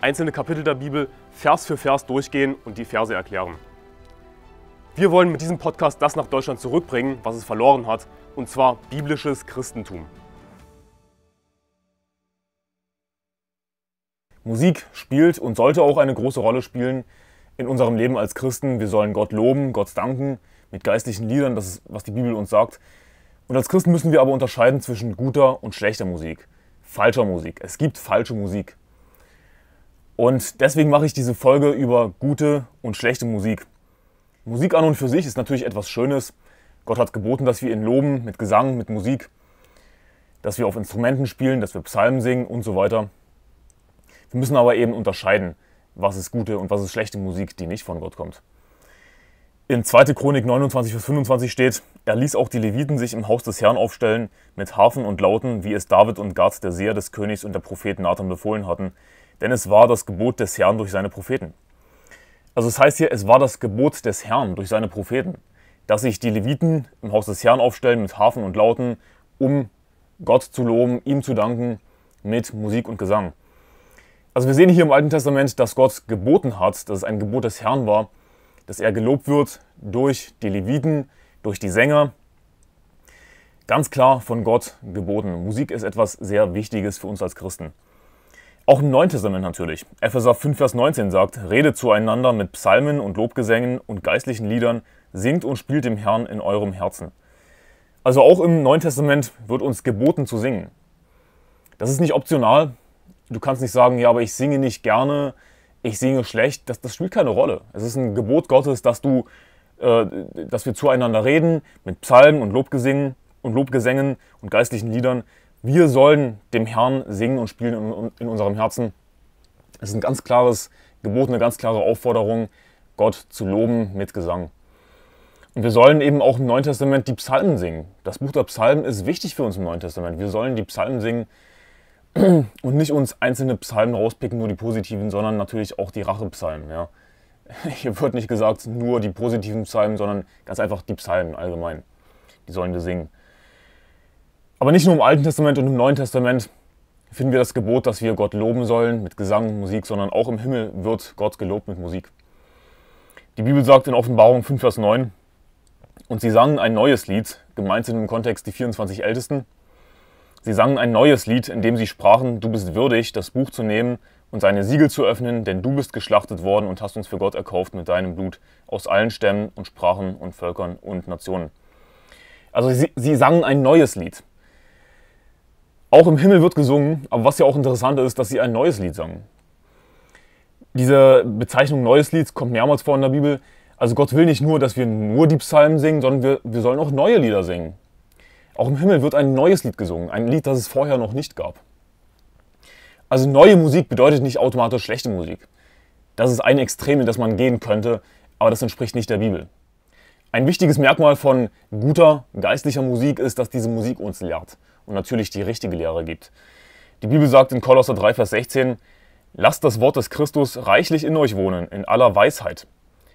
einzelne Kapitel der Bibel Vers für Vers durchgehen und die Verse erklären. Wir wollen mit diesem Podcast das nach Deutschland zurückbringen, was es verloren hat, und zwar biblisches Christentum. Musik spielt und sollte auch eine große Rolle spielen in unserem Leben als Christen. Wir sollen Gott loben, Gott danken mit geistlichen Liedern, das ist, was die Bibel uns sagt. Und als Christen müssen wir aber unterscheiden zwischen guter und schlechter Musik, falscher Musik. Es gibt falsche Musik. Und deswegen mache ich diese Folge über gute und schlechte Musik. Musik an und für sich ist natürlich etwas Schönes. Gott hat geboten, dass wir ihn loben mit Gesang, mit Musik, dass wir auf Instrumenten spielen, dass wir Psalmen singen und so weiter. Wir müssen aber eben unterscheiden, was ist gute und was ist schlechte Musik, die nicht von Gott kommt. In 2. Chronik 29, Vers 25 steht, er ließ auch die Leviten sich im Haus des Herrn aufstellen, mit Harfen und Lauten, wie es David und Gad, der Seher des Königs und der Prophet Nathan befohlen hatten, denn es war das Gebot des Herrn durch seine Propheten. Also es heißt hier, es war das Gebot des Herrn durch seine Propheten, dass sich die Leviten im Haus des Herrn aufstellen mit Hafen und Lauten, um Gott zu loben, ihm zu danken mit Musik und Gesang. Also wir sehen hier im Alten Testament, dass Gott geboten hat, dass es ein Gebot des Herrn war, dass er gelobt wird durch die Leviten, durch die Sänger. Ganz klar von Gott geboten. Musik ist etwas sehr Wichtiges für uns als Christen. Auch im Neuen Testament natürlich. Epheser 5, Vers 19 sagt, redet zueinander mit Psalmen und Lobgesängen und geistlichen Liedern, singt und spielt dem Herrn in eurem Herzen. Also auch im Neuen Testament wird uns geboten zu singen. Das ist nicht optional. Du kannst nicht sagen, ja, aber ich singe nicht gerne, ich singe schlecht. Das, das spielt keine Rolle. Es ist ein Gebot Gottes, dass, du, äh, dass wir zueinander reden, mit Psalmen und Lobgesängen und Lobgesängen und geistlichen Liedern wir sollen dem Herrn singen und spielen in, in unserem Herzen. Es ist ein ganz klares Gebot, eine ganz klare Aufforderung, Gott zu loben mit Gesang. Und wir sollen eben auch im Neuen Testament die Psalmen singen. Das Buch der Psalmen ist wichtig für uns im Neuen Testament. Wir sollen die Psalmen singen und nicht uns einzelne Psalmen rauspicken, nur die positiven, sondern natürlich auch die Rachepsalmen. Ja. Hier wird nicht gesagt, nur die positiven Psalmen, sondern ganz einfach die Psalmen allgemein. Die sollen wir singen. Aber nicht nur im Alten Testament und im Neuen Testament finden wir das Gebot, dass wir Gott loben sollen mit Gesang, und Musik, sondern auch im Himmel wird Gott gelobt mit Musik. Die Bibel sagt in Offenbarung 5, Vers 9, und sie sangen ein neues Lied, gemeint sind im Kontext die 24 Ältesten. Sie sangen ein neues Lied, in dem sie sprachen, du bist würdig, das Buch zu nehmen und seine Siegel zu öffnen, denn du bist geschlachtet worden und hast uns für Gott erkauft mit deinem Blut aus allen Stämmen und Sprachen und Völkern und Nationen. Also sie, sie sangen ein neues Lied. Auch im Himmel wird gesungen, aber was ja auch interessant ist, dass sie ein neues Lied sangen. Diese Bezeichnung neues Lied kommt mehrmals vor in der Bibel. Also Gott will nicht nur, dass wir nur die Psalmen singen, sondern wir, wir sollen auch neue Lieder singen. Auch im Himmel wird ein neues Lied gesungen, ein Lied, das es vorher noch nicht gab. Also neue Musik bedeutet nicht automatisch schlechte Musik. Das ist ein Extrem, in das man gehen könnte, aber das entspricht nicht der Bibel. Ein wichtiges Merkmal von guter geistlicher Musik ist, dass diese Musik uns lehrt und natürlich die richtige Lehre gibt. Die Bibel sagt in Kolosser 3, Vers 16, Lasst das Wort des Christus reichlich in euch wohnen, in aller Weisheit.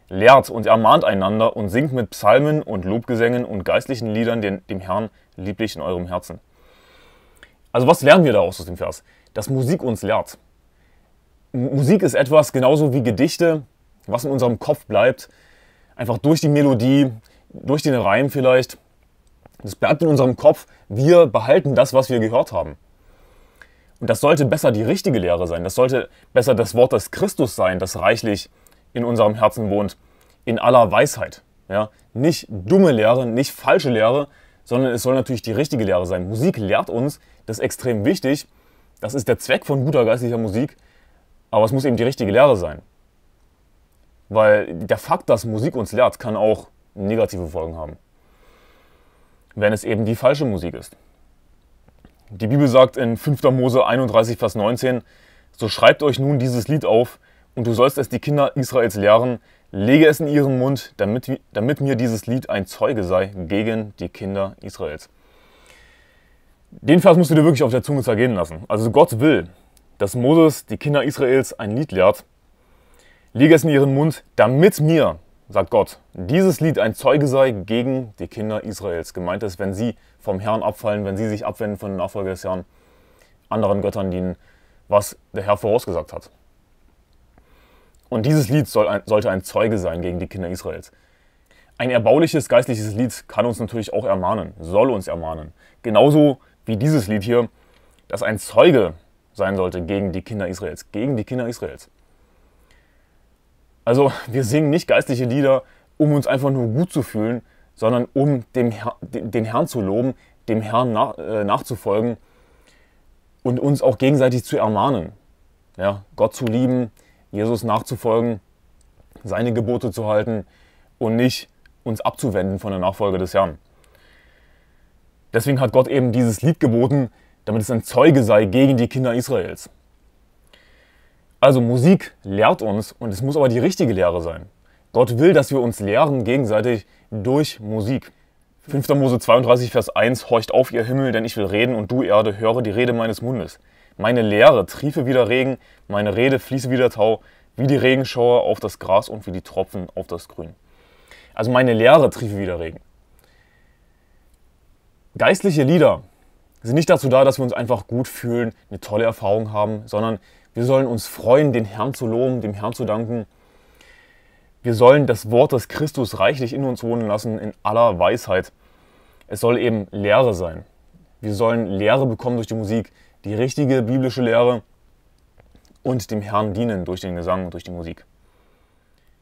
Lehrt und ermahnt einander und singt mit Psalmen und Lobgesängen und geistlichen Liedern den, dem Herrn lieblich in eurem Herzen. Also was lernen wir daraus aus dem Vers? Dass Musik uns lehrt. Musik ist etwas, genauso wie Gedichte, was in unserem Kopf bleibt, einfach durch die Melodie, durch den Reim vielleicht, das bleibt in unserem Kopf. Wir behalten das, was wir gehört haben. Und das sollte besser die richtige Lehre sein. Das sollte besser das Wort des Christus sein, das reichlich in unserem Herzen wohnt, in aller Weisheit. Ja? Nicht dumme Lehre, nicht falsche Lehre, sondern es soll natürlich die richtige Lehre sein. Musik lehrt uns, das ist extrem wichtig. Das ist der Zweck von guter geistlicher Musik, aber es muss eben die richtige Lehre sein. Weil der Fakt, dass Musik uns lehrt, kann auch negative Folgen haben wenn es eben die falsche Musik ist. Die Bibel sagt in 5. Mose 31, Vers 19, so schreibt euch nun dieses Lied auf, und du sollst es die Kinder Israels lehren, lege es in ihren Mund, damit, damit mir dieses Lied ein Zeuge sei gegen die Kinder Israels. Den Vers musst du dir wirklich auf der Zunge zergehen lassen. Also Gott will, dass Moses die Kinder Israels ein Lied lehrt, lege es in ihren Mund, damit mir sagt Gott, dieses Lied ein Zeuge sei gegen die Kinder Israels. Gemeint ist, wenn sie vom Herrn abfallen, wenn sie sich abwenden von den Nachfolger des Herrn, anderen Göttern dienen, was der Herr vorausgesagt hat. Und dieses Lied soll ein, sollte ein Zeuge sein gegen die Kinder Israels. Ein erbauliches geistliches Lied kann uns natürlich auch ermahnen, soll uns ermahnen. Genauso wie dieses Lied hier, das ein Zeuge sein sollte gegen die Kinder Israels, gegen die Kinder Israels. Also wir singen nicht geistliche Lieder, um uns einfach nur gut zu fühlen, sondern um dem Her den Herrn zu loben, dem Herrn nach, äh, nachzufolgen und uns auch gegenseitig zu ermahnen. Ja, Gott zu lieben, Jesus nachzufolgen, seine Gebote zu halten und nicht uns abzuwenden von der Nachfolge des Herrn. Deswegen hat Gott eben dieses Lied geboten, damit es ein Zeuge sei gegen die Kinder Israels. Also Musik lehrt uns und es muss aber die richtige Lehre sein. Gott will, dass wir uns lehren gegenseitig durch Musik. 5. Mose 32, Vers 1 Horcht auf, ihr Himmel, denn ich will reden und du, Erde, höre die Rede meines Mundes. Meine Lehre triefe wie der Regen, meine Rede fließe wie der Tau, wie die Regenschauer auf das Gras und wie die Tropfen auf das Grün. Also meine Lehre triefe wie der Regen. Geistliche Lieder sind nicht dazu da, dass wir uns einfach gut fühlen, eine tolle Erfahrung haben, sondern wir sollen uns freuen, den Herrn zu loben, dem Herrn zu danken. Wir sollen das Wort des Christus reichlich in uns wohnen lassen, in aller Weisheit. Es soll eben Lehre sein. Wir sollen Lehre bekommen durch die Musik, die richtige biblische Lehre und dem Herrn dienen durch den Gesang und durch die Musik.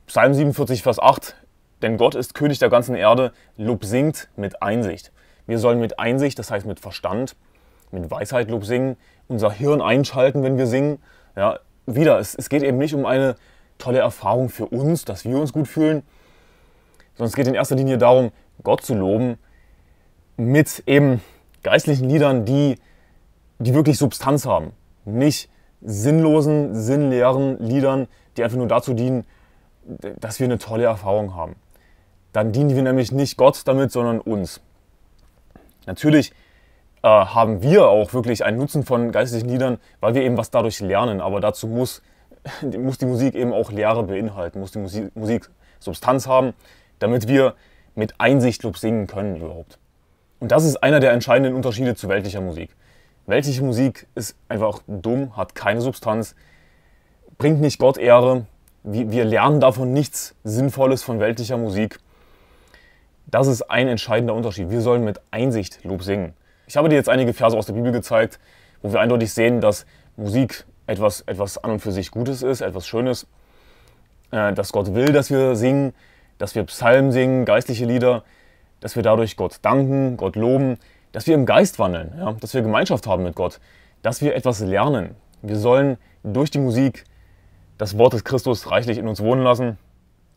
Psalm 47, Vers 8. Denn Gott ist König der ganzen Erde, Lob singt mit Einsicht. Wir sollen mit Einsicht, das heißt mit Verstand, mit Weisheit Lob singen, unser Hirn einschalten, wenn wir singen ja, wieder, es, es geht eben nicht um eine tolle Erfahrung für uns, dass wir uns gut fühlen, sondern es geht in erster Linie darum, Gott zu loben mit eben geistlichen Liedern, die, die wirklich Substanz haben. Nicht sinnlosen, sinnleeren Liedern, die einfach nur dazu dienen, dass wir eine tolle Erfahrung haben. Dann dienen wir nämlich nicht Gott damit, sondern uns. Natürlich äh, haben wir auch wirklich einen Nutzen von geistlichen Liedern, weil wir eben was dadurch lernen. Aber dazu muss, muss die Musik eben auch Lehre beinhalten, muss die Musik, Musik Substanz haben, damit wir mit Einsicht Lob singen können überhaupt. Und das ist einer der entscheidenden Unterschiede zu weltlicher Musik. Weltliche Musik ist einfach dumm, hat keine Substanz, bringt nicht Gott Ehre. Wir lernen davon nichts Sinnvolles von weltlicher Musik. Das ist ein entscheidender Unterschied. Wir sollen mit Einsicht Lob singen. Ich habe dir jetzt einige Verse aus der Bibel gezeigt, wo wir eindeutig sehen, dass Musik etwas, etwas an und für sich Gutes ist, etwas Schönes, äh, dass Gott will, dass wir singen, dass wir Psalmen singen, geistliche Lieder, dass wir dadurch Gott danken, Gott loben, dass wir im Geist wandeln, ja? dass wir Gemeinschaft haben mit Gott, dass wir etwas lernen. Wir sollen durch die Musik das Wort des Christus reichlich in uns wohnen lassen.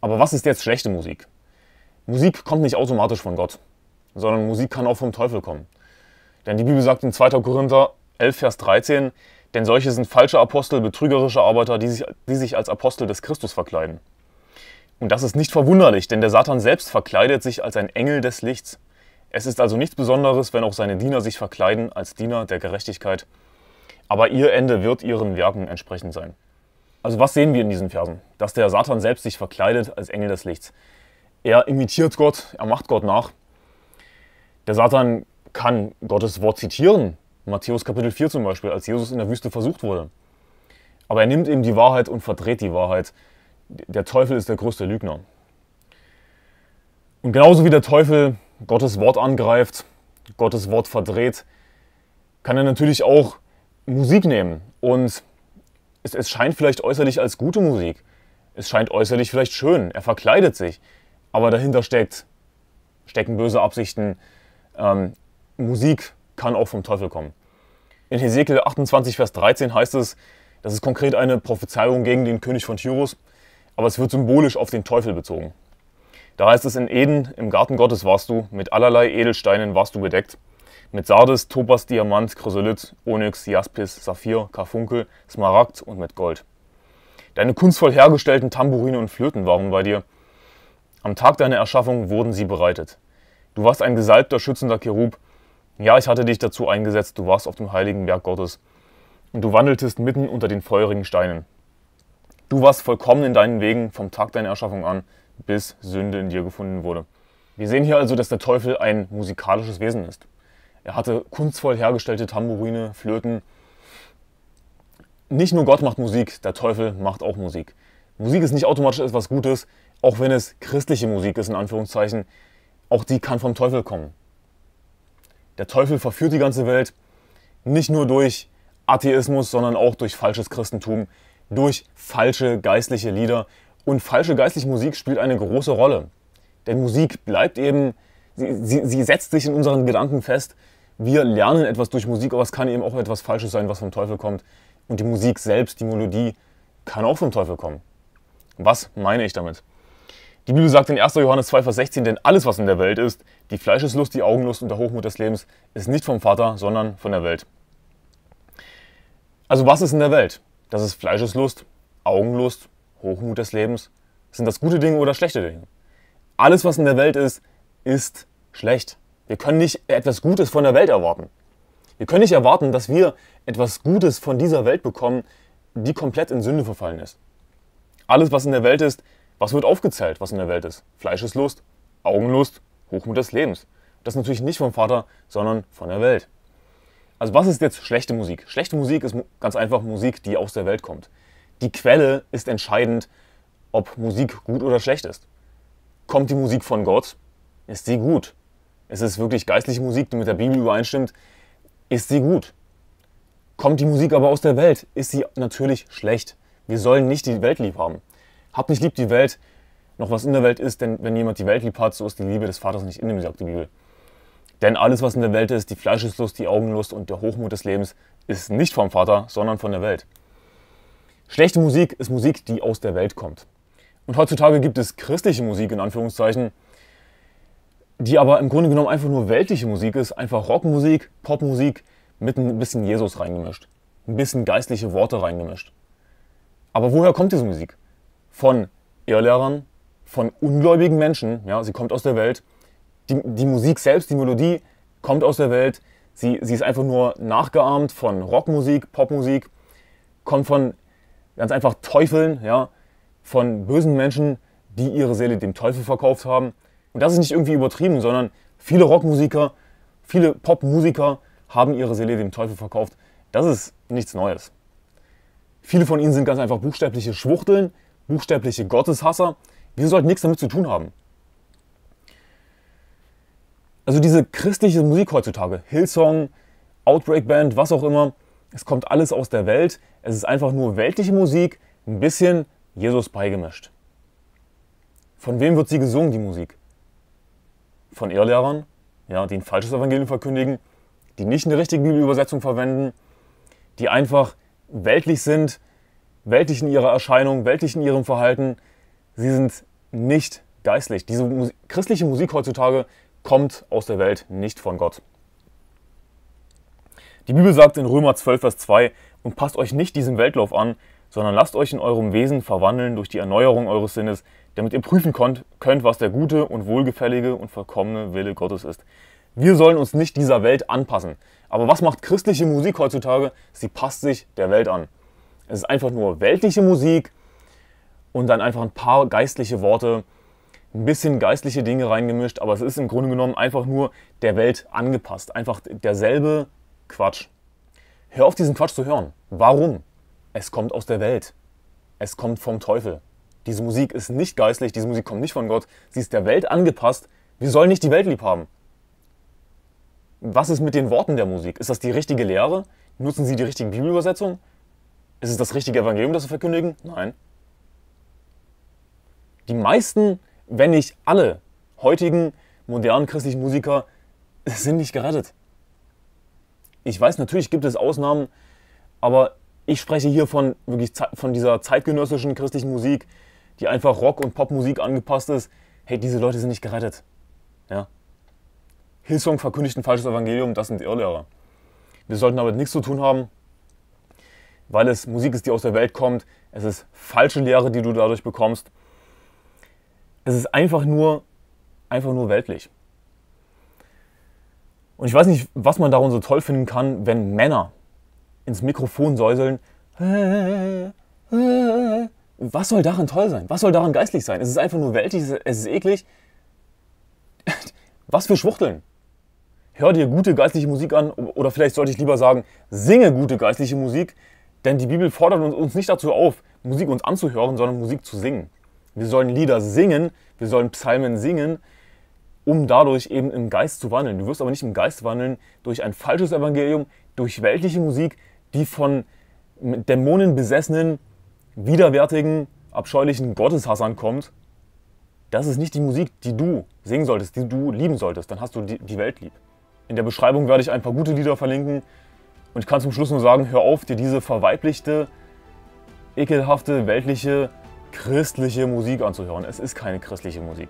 Aber was ist jetzt schlechte Musik? Musik kommt nicht automatisch von Gott, sondern Musik kann auch vom Teufel kommen. Denn die Bibel sagt in 2. Korinther 11, Vers 13, denn solche sind falsche Apostel, betrügerische Arbeiter, die sich, die sich als Apostel des Christus verkleiden. Und das ist nicht verwunderlich, denn der Satan selbst verkleidet sich als ein Engel des Lichts. Es ist also nichts Besonderes, wenn auch seine Diener sich verkleiden als Diener der Gerechtigkeit. Aber ihr Ende wird ihren Werken entsprechend sein. Also was sehen wir in diesen Versen? Dass der Satan selbst sich verkleidet als Engel des Lichts. Er imitiert Gott, er macht Gott nach. Der Satan kann Gottes Wort zitieren. Matthäus Kapitel 4 zum Beispiel, als Jesus in der Wüste versucht wurde. Aber er nimmt eben die Wahrheit und verdreht die Wahrheit. Der Teufel ist der größte Lügner. Und genauso wie der Teufel Gottes Wort angreift, Gottes Wort verdreht, kann er natürlich auch Musik nehmen. Und es, es scheint vielleicht äußerlich als gute Musik. Es scheint äußerlich vielleicht schön. Er verkleidet sich. Aber dahinter steckt, stecken böse Absichten. Ähm, Musik kann auch vom Teufel kommen. In Hesekiel 28, Vers 13 heißt es, das ist konkret eine Prophezeiung gegen den König von Tyrus, aber es wird symbolisch auf den Teufel bezogen. Da heißt es, in Eden, im Garten Gottes warst du, mit allerlei Edelsteinen warst du bedeckt, mit Sardes, Topas, Diamant, Chrysolith, Onyx, Jaspis, Saphir, Karfunkel, Smaragd und mit Gold. Deine kunstvoll hergestellten Tambourine und Flöten waren bei dir. Am Tag deiner Erschaffung wurden sie bereitet. Du warst ein gesalbter, schützender Cherub, ja, ich hatte dich dazu eingesetzt, du warst auf dem heiligen Berg Gottes, und du wandeltest mitten unter den feurigen Steinen. Du warst vollkommen in deinen Wegen vom Tag deiner Erschaffung an, bis Sünde in dir gefunden wurde. Wir sehen hier also, dass der Teufel ein musikalisches Wesen ist. Er hatte kunstvoll hergestellte Tambourine, Flöten. Nicht nur Gott macht Musik, der Teufel macht auch Musik. Musik ist nicht automatisch etwas Gutes, auch wenn es christliche Musik ist, in Anführungszeichen. Auch die kann vom Teufel kommen der Teufel verführt die ganze Welt, nicht nur durch Atheismus, sondern auch durch falsches Christentum, durch falsche geistliche Lieder. Und falsche geistliche Musik spielt eine große Rolle. Denn Musik bleibt eben, sie, sie, sie setzt sich in unseren Gedanken fest. Wir lernen etwas durch Musik, aber es kann eben auch etwas Falsches sein, was vom Teufel kommt. Und die Musik selbst, die Melodie, kann auch vom Teufel kommen. Was meine ich damit? Die Bibel sagt in 1. Johannes 2, Vers 16, denn alles, was in der Welt ist, die Fleischeslust, die Augenlust und der Hochmut des Lebens, ist nicht vom Vater, sondern von der Welt. Also was ist in der Welt? Das ist Fleischeslust, Augenlust, Hochmut des Lebens. Sind das gute Dinge oder schlechte Dinge? Alles, was in der Welt ist, ist schlecht. Wir können nicht etwas Gutes von der Welt erwarten. Wir können nicht erwarten, dass wir etwas Gutes von dieser Welt bekommen, die komplett in Sünde verfallen ist. Alles, was in der Welt ist, was wird aufgezählt, was in der Welt ist? Fleischeslust, Augenlust, Hochmut des Lebens. Das natürlich nicht vom Vater, sondern von der Welt. Also was ist jetzt schlechte Musik? Schlechte Musik ist ganz einfach Musik, die aus der Welt kommt. Die Quelle ist entscheidend, ob Musik gut oder schlecht ist. Kommt die Musik von Gott? Ist sie gut? Ist es wirklich geistliche Musik, die mit der Bibel übereinstimmt? Ist sie gut? Kommt die Musik aber aus der Welt? Ist sie natürlich schlecht? Wir sollen nicht die Welt lieb haben. Hab nicht lieb die Welt, noch was in der Welt ist, denn wenn jemand die Welt lieb hat, so ist die Liebe des Vaters nicht in ihm, sagt die Bibel. Denn alles, was in der Welt ist, die Fleischeslust, die Augenlust und der Hochmut des Lebens, ist nicht vom Vater, sondern von der Welt. Schlechte Musik ist Musik, die aus der Welt kommt. Und heutzutage gibt es christliche Musik in Anführungszeichen, die aber im Grunde genommen einfach nur weltliche Musik ist, einfach Rockmusik, Popmusik mit ein bisschen Jesus reingemischt, ein bisschen geistliche Worte reingemischt. Aber woher kommt diese Musik? von Irrlehrern, von ungläubigen Menschen. Ja, sie kommt aus der Welt. Die, die Musik selbst, die Melodie kommt aus der Welt. Sie, sie ist einfach nur nachgeahmt von Rockmusik, Popmusik, kommt von ganz einfach Teufeln, ja, von bösen Menschen, die ihre Seele dem Teufel verkauft haben. Und das ist nicht irgendwie übertrieben, sondern viele Rockmusiker, viele Popmusiker haben ihre Seele dem Teufel verkauft. Das ist nichts Neues. Viele von ihnen sind ganz einfach buchstäbliche Schwuchteln, buchstäbliche Gotteshasser, wir sollten nichts damit zu tun haben. Also diese christliche Musik heutzutage, Hillsong, Outbreak Band, was auch immer, es kommt alles aus der Welt, es ist einfach nur weltliche Musik, ein bisschen Jesus beigemischt. Von wem wird sie gesungen, die Musik? Von Irrlehrern, ja, die ein falsches Evangelium verkündigen, die nicht eine richtige Bibelübersetzung verwenden, die einfach weltlich sind, weltlich in ihrer Erscheinung, weltlich in ihrem Verhalten. Sie sind nicht geistlich. Diese Mus christliche Musik heutzutage kommt aus der Welt, nicht von Gott. Die Bibel sagt in Römer 12, Vers 2, und passt euch nicht diesem Weltlauf an, sondern lasst euch in eurem Wesen verwandeln durch die Erneuerung eures Sinnes, damit ihr prüfen könnt, könnt, was der gute und wohlgefällige und vollkommene Wille Gottes ist. Wir sollen uns nicht dieser Welt anpassen. Aber was macht christliche Musik heutzutage? Sie passt sich der Welt an. Es ist einfach nur weltliche Musik und dann einfach ein paar geistliche Worte, ein bisschen geistliche Dinge reingemischt, aber es ist im Grunde genommen einfach nur der Welt angepasst. Einfach derselbe Quatsch. Hör auf diesen Quatsch zu hören. Warum? Es kommt aus der Welt. Es kommt vom Teufel. Diese Musik ist nicht geistlich, diese Musik kommt nicht von Gott, sie ist der Welt angepasst. Wir sollen nicht die Welt lieb haben. Was ist mit den Worten der Musik? Ist das die richtige Lehre? Nutzen Sie die richtige Bibelübersetzung? Ist es das richtige Evangelium, das wir verkündigen? Nein. Die meisten, wenn nicht alle heutigen modernen christlichen Musiker sind nicht gerettet. Ich weiß, natürlich gibt es Ausnahmen, aber ich spreche hier von, wirklich, von dieser zeitgenössischen christlichen Musik, die einfach Rock- und Popmusik angepasst ist. Hey, diese Leute sind nicht gerettet. Ja? Hillsong verkündigt ein falsches Evangelium, das sind Irrlehrer. Wir sollten damit nichts zu tun haben weil es Musik ist, die aus der Welt kommt. Es ist falsche Lehre, die du dadurch bekommst. Es ist einfach nur, einfach nur weltlich. Und ich weiß nicht, was man daran so toll finden kann, wenn Männer ins Mikrofon säuseln. Was soll daran toll sein? Was soll daran geistlich sein? Es ist einfach nur weltlich, es ist eklig. Was für Schwuchteln. Hör dir gute geistliche Musik an oder vielleicht sollte ich lieber sagen, singe gute geistliche Musik, denn die Bibel fordert uns nicht dazu auf, Musik uns anzuhören, sondern Musik zu singen. Wir sollen Lieder singen, wir sollen Psalmen singen, um dadurch eben im Geist zu wandeln. Du wirst aber nicht im Geist wandeln durch ein falsches Evangelium, durch weltliche Musik, die von Dämonen besessenen, widerwärtigen, abscheulichen Gotteshassern kommt. Das ist nicht die Musik, die du singen solltest, die du lieben solltest. Dann hast du die Welt lieb. In der Beschreibung werde ich ein paar gute Lieder verlinken, und ich kann zum Schluss nur sagen, hör auf, dir diese verweiblichte, ekelhafte, weltliche, christliche Musik anzuhören. Es ist keine christliche Musik.